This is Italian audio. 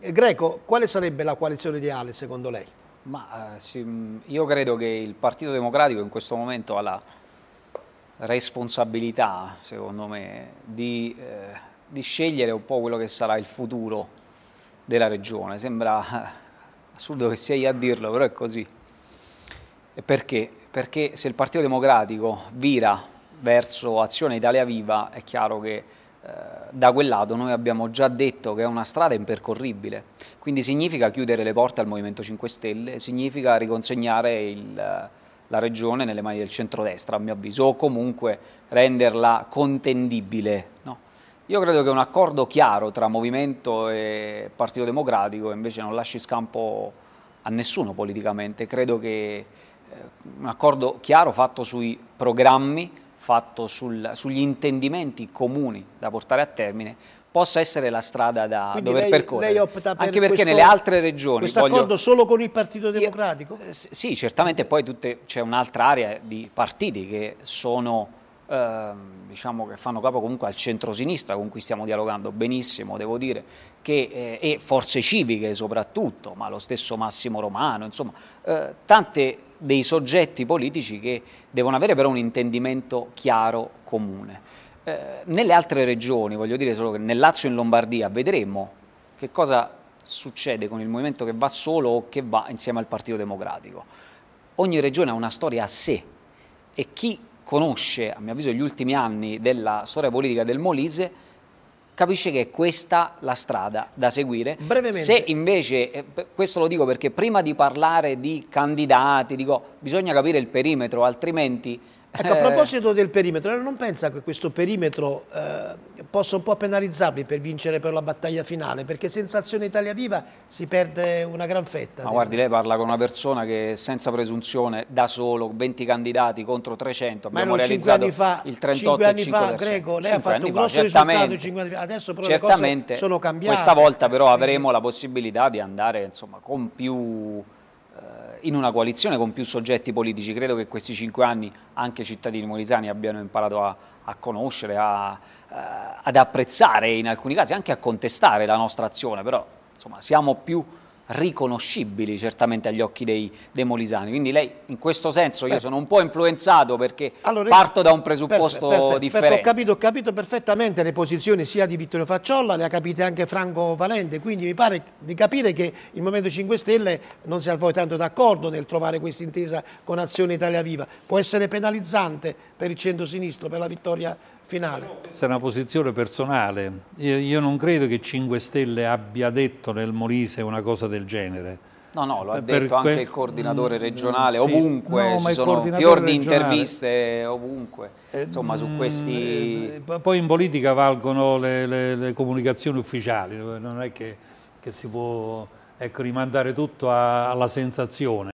Eh, Greco, quale sarebbe la coalizione ideale secondo lei? Ma, eh, sì, mm, io credo che il Partito Democratico in questo momento ha la responsabilità, secondo me, di, eh, di, scegliere un po' quello che sarà il futuro della regione. Sembra eh, assurdo che sia io a dirlo, però è così. E perché? Perché se il Partito Democratico vira verso Azione Italia Viva, è chiaro che eh, da quel lato noi abbiamo già detto che è una strada impercorribile, quindi significa chiudere le porte al Movimento 5 Stelle, significa riconsegnare il, la regione nelle mani del centrodestra, a mio avviso, o comunque renderla contendibile. No. Io credo che un accordo chiaro tra Movimento e Partito Democratico invece non lasci scampo a nessuno politicamente, credo che eh, un accordo chiaro fatto sui programmi, fatto sul, sugli intendimenti comuni da portare a termine possa essere la strada da Quindi dover lei, percorrere. Lei per Anche perché questo, nelle altre regioni... Questo voglio... accordo solo con il Partito Democratico? Io, sì, certamente poi c'è un'altra area di partiti che sono ehm, diciamo che fanno capo comunque al centrosinistra con cui stiamo dialogando benissimo, devo dire, che, eh, e forze civiche soprattutto, ma lo stesso Massimo Romano, insomma, eh, tanti dei soggetti politici che devono avere però un intendimento chiaro comune. Eh, nelle altre regioni, voglio dire solo che nel Lazio e in Lombardia vedremo che cosa succede con il movimento che va solo o che va insieme al Partito Democratico. Ogni regione ha una storia a sé e chi conosce, a mio avviso, gli ultimi anni della storia politica del Molise, capisce che è questa la strada da seguire. Brevemente. Se invece, eh, questo lo dico perché prima di parlare di candidati, dico, bisogna capire il perimetro, altrimenti Ecco, a eh. proposito del perimetro, non pensa che questo perimetro eh, possa un po' penalizzarvi per vincere per la battaglia finale? Perché sensazione Italia Viva si perde una gran fetta. Ma guardi, lei parla con una persona che senza presunzione, da solo, 20 candidati contro 300, abbiamo realizzato fa, il 38 anni 5 fa, Greco, lei ha fatto un grosso risultato 5 anni fa, adesso però certamente, sono cambiate. Questa volta però eh, avremo la possibilità di andare insomma, con più eh, in una coalizione con più soggetti politici. Credo che questi cinque anni anche i cittadini molisani abbiano imparato a, a conoscere, a, a, eh, ad apprezzare e in alcuni casi, anche a contestare la nostra azione, però insomma, siamo più riconoscibili certamente agli occhi dei, dei molisani. Quindi lei in questo senso Beh. io sono un po' influenzato perché allora, parto da un presupposto perfetto, perfetto, differente. Perfetto, ho, capito, ho capito perfettamente le posizioni sia di Vittorio Facciolla, le ha capite anche Franco Valente, quindi mi pare di capire che il Movimento 5 Stelle non sia poi tanto d'accordo nel trovare questa intesa con Azione Italia Viva. Può essere penalizzante per il centro-sinistro, per la vittoria finale. Questa è una posizione personale. Io, io non credo che 5 Stelle abbia detto nel Molise una cosa del genere. No, no, lo ha detto anche il coordinatore mm, regionale, sì, ovunque, no, ci sono fior di interviste ovunque, eh, insomma su mm, questi... Eh, poi in politica valgono le, le, le comunicazioni ufficiali, non è che, che si può ecco, rimandare tutto a, alla sensazione.